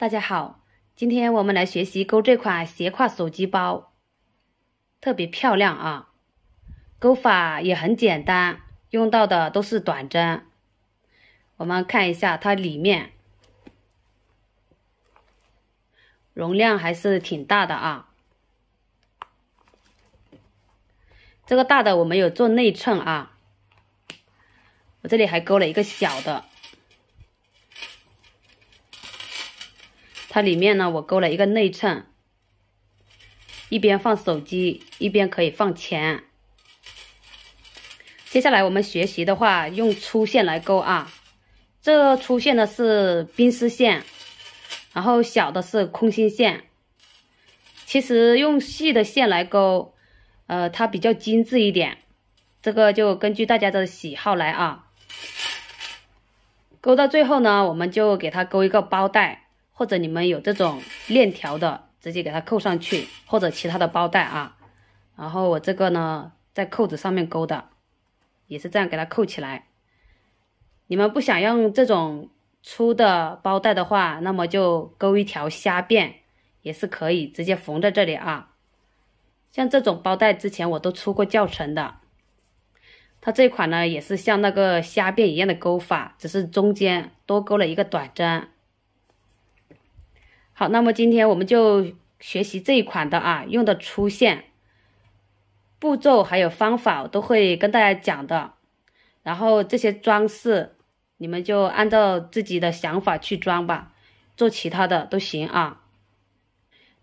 大家好，今天我们来学习钩这款斜挎手机包，特别漂亮啊！钩法也很简单，用到的都是短针。我们看一下它里面，容量还是挺大的啊。这个大的我没有做内衬啊，我这里还钩了一个小的。它里面呢，我勾了一个内衬，一边放手机，一边可以放钱。接下来我们学习的话，用粗线来勾啊。这粗线的是冰丝线，然后小的是空心线。其实用细的线来勾，呃，它比较精致一点。这个就根据大家的喜好来啊。勾到最后呢，我们就给它勾一个包带。或者你们有这种链条的，直接给它扣上去，或者其他的包带啊。然后我这个呢，在扣子上面钩的，也是这样给它扣起来。你们不想用这种粗的包带的话，那么就钩一条虾辫，也是可以直接缝在这里啊。像这种包带之前我都出过教程的，它这款呢也是像那个虾辫一样的钩法，只是中间多钩了一个短针。好，那么今天我们就学习这一款的啊，用的粗线，步骤还有方法我都会跟大家讲的。然后这些装饰，你们就按照自己的想法去装吧，做其他的都行啊。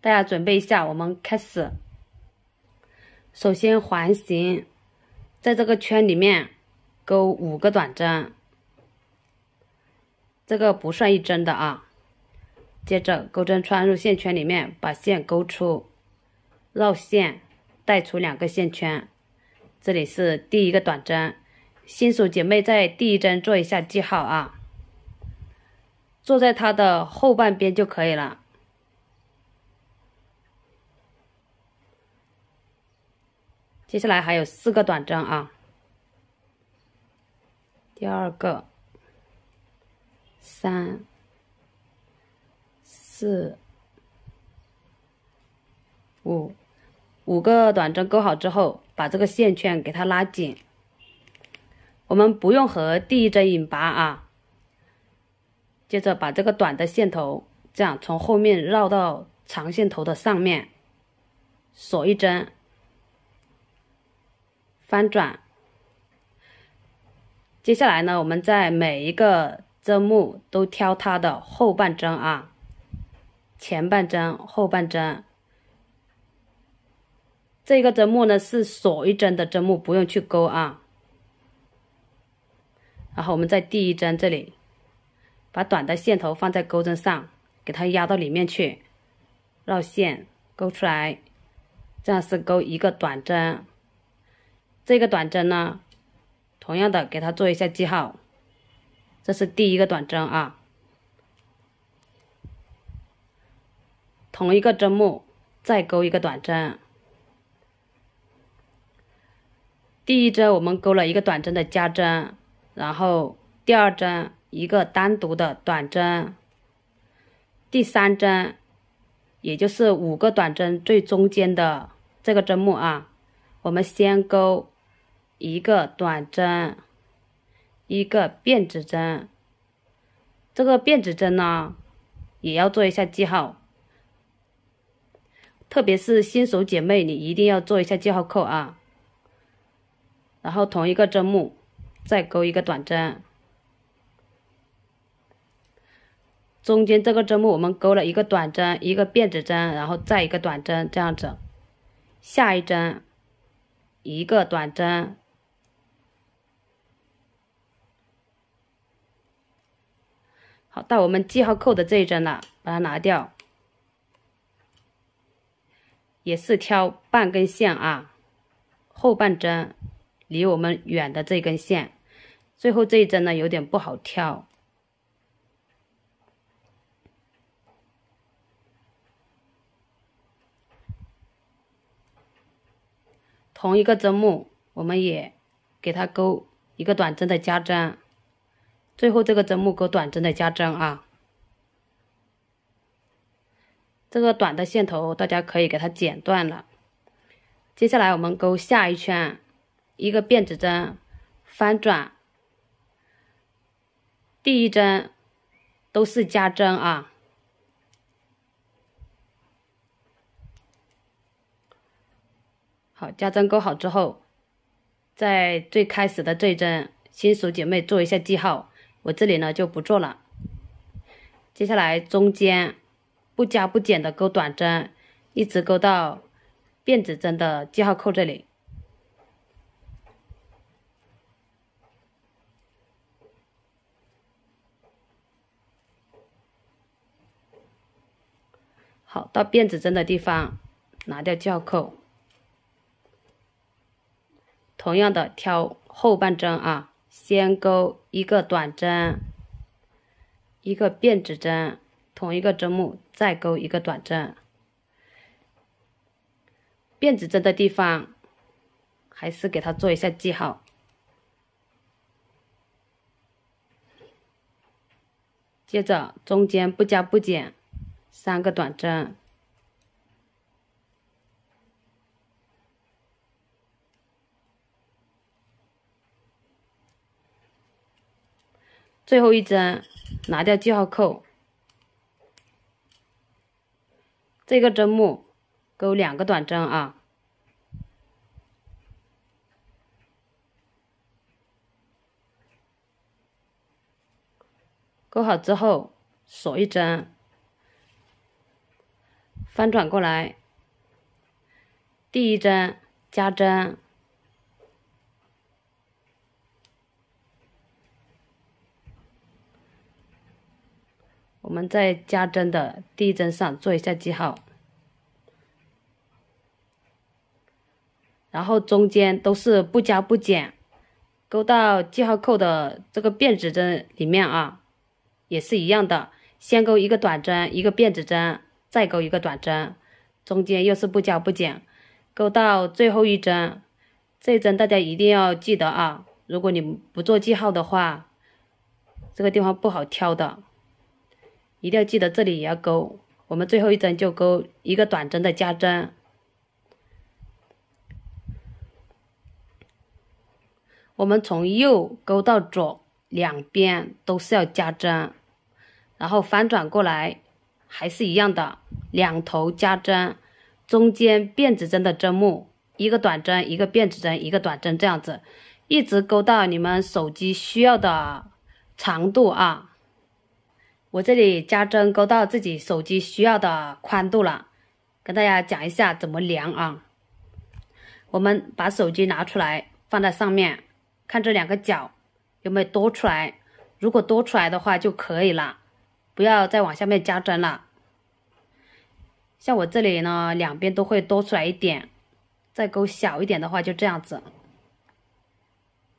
大家准备一下，我们开始。首先环形，在这个圈里面钩五个短针，这个不算一针的啊。接着，钩针穿入线圈里面，把线钩出，绕线带出两个线圈。这里是第一个短针，新手姐妹在第一针做一下记号啊，做在它的后半边就可以了。接下来还有四个短针啊，第二个，三。四、五五个短针钩好之后，把这个线圈给它拉紧。我们不用和第一针引拔啊。接着把这个短的线头，这样从后面绕到长线头的上面，锁一针，翻转。接下来呢，我们在每一个针目都挑它的后半针啊。前半针，后半针。这个针目呢是锁一针的针目，不用去钩啊。然后我们在第一针这里，把短的线头放在钩针上，给它压到里面去，绕线，钩出来，这样是钩一个短针。这个短针呢，同样的给它做一下记号，这是第一个短针啊。同一个针目，再钩一个短针。第一针我们钩了一个短针的加针，然后第二针一个单独的短针，第三针，也就是五个短针最中间的这个针目啊，我们先钩一个短针，一个辫子针。这个辫子针呢，也要做一下记号。特别是新手姐妹，你一定要做一下记号扣啊。然后同一个针目，再钩一个短针。中间这个针目，我们钩了一个短针，一个辫子针，然后再一个短针，这样子。下一针，一个短针。好，到我们记号扣的这一针了，把它拿掉。也是挑半根线啊，后半针离我们远的这根线，最后这一针呢有点不好挑。同一个针目，我们也给它钩一个短针的加针，最后这个针目钩短针的加针啊。这个短的线头大家可以给它剪断了。接下来我们钩下一圈，一个辫子针，翻转，第一针都是加针啊。好，加针钩好之后，在最开始的这一针，新手姐妹做一下记号，我这里呢就不做了。接下来中间。不加不减的钩短针，一直钩到辫子针的记号扣这里。好，到辫子针的地方，拿掉记号扣。同样的，挑后半针啊，先钩一个短针，一个辫子针。同一个针目，再钩一个短针，辫子针的地方还是给它做一下记号。接着中间不加不减三个短针，最后一针拿掉记号扣。这个针目，钩两个短针啊，钩好之后锁一针，翻转过来，第一针加针。我们在加针的第一针上做一下记号，然后中间都是不加不减，勾到记号扣的这个辫子针里面啊，也是一样的，先勾一个短针，一个辫子针，再勾一个短针，中间又是不加不减，勾到最后一针，这一针大家一定要记得啊，如果你不做记号的话，这个地方不好挑的。一定要记得这里也要勾，我们最后一针就勾一个短针的加针。我们从右勾到左，两边都是要加针，然后翻转过来还是一样的，两头加针，中间辫子针的针目，一个短针，一个辫子针，一个短针，这样子一直勾到你们手机需要的长度啊。我这里加针勾到自己手机需要的宽度了，跟大家讲一下怎么量啊。我们把手机拿出来放在上面，看这两个角有没有多出来。如果多出来的话就可以了，不要再往下面加针了。像我这里呢，两边都会多出来一点，再勾小一点的话就这样子，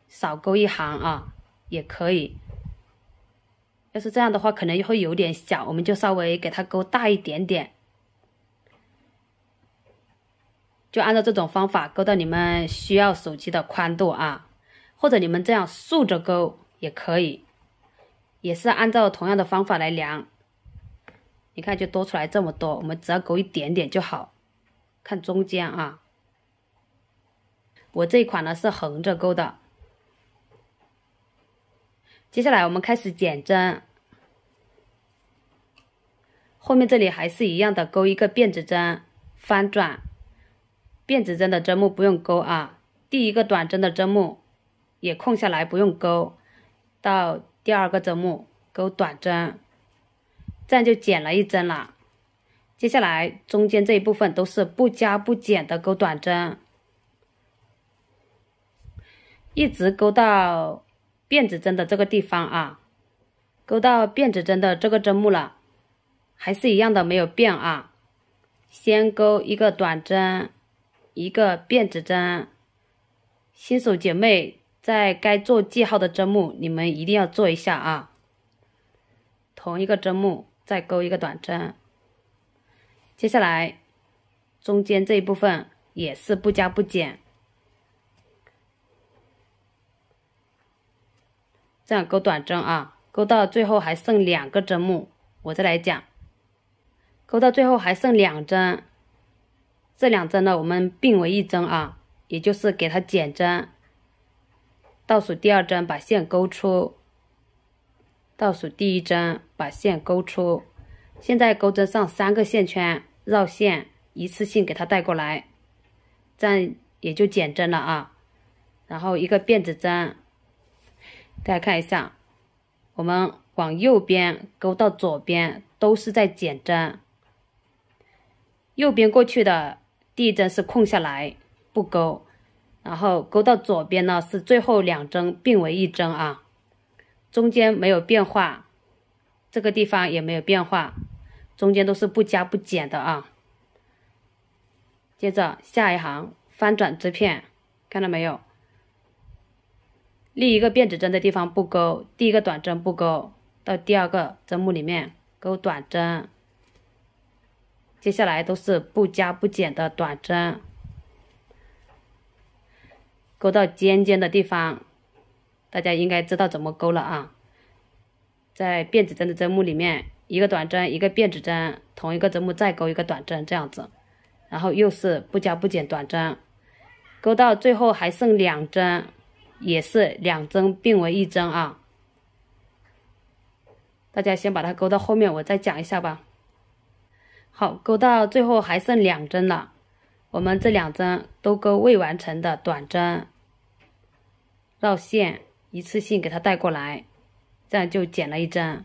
少勾一行啊也可以。要是这样的话，可能会有点小，我们就稍微给它勾大一点点。就按照这种方法勾到你们需要手机的宽度啊，或者你们这样竖着勾也可以，也是按照同样的方法来量。你看，就多出来这么多，我们只要勾一点点就好。看中间啊，我这一款呢是横着勾的。接下来我们开始减针。后面这里还是一样的，钩一个辫子针，翻转，辫子针的针目不用钩啊，第一个短针的针目也空下来不用钩，到第二个针目钩短针，这样就减了一针了。接下来中间这一部分都是不加不减的钩短针，一直钩到辫子针的这个地方啊，钩到辫子针的这个针目了。还是一样的，没有变啊。先钩一个短针，一个辫子针。新手姐妹在该做记号的针目，你们一定要做一下啊。同一个针目再钩一个短针。接下来中间这一部分也是不加不减，这样钩短针啊，钩到最后还剩两个针目，我再来讲。钩到最后还剩两针，这两针呢我们并为一针啊，也就是给它减针。倒数第二针把线钩出，倒数第一针把线钩出。现在钩针上三个线圈，绕线一次性给它带过来，这样也就减针了啊。然后一个辫子针，大家看一下，我们往右边钩到左边都是在减针。右边过去的第一针是空下来不勾，然后勾到左边呢是最后两针并为一针啊，中间没有变化，这个地方也没有变化，中间都是不加不减的啊。接着下一行翻转织片，看到没有？另一个辫子针的地方不勾，第一个短针不勾，到第二个针目里面勾短针。接下来都是不加不减的短针，钩到尖尖的地方，大家应该知道怎么钩了啊。在辫子针的针目里面，一个短针，一个辫子针，同一个针目再钩一个短针，这样子，然后又是不加不减短针，钩到最后还剩两针，也是两针并为一针啊。大家先把它钩到后面，我再讲一下吧。好，勾到最后还剩两针了，我们这两针都勾未完成的短针，绕线一次性给它带过来，这样就减了一针，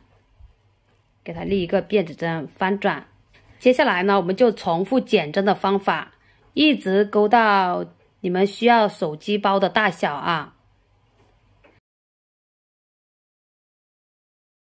给它立一个辫子针翻转。接下来呢，我们就重复减针的方法，一直勾到你们需要手机包的大小啊。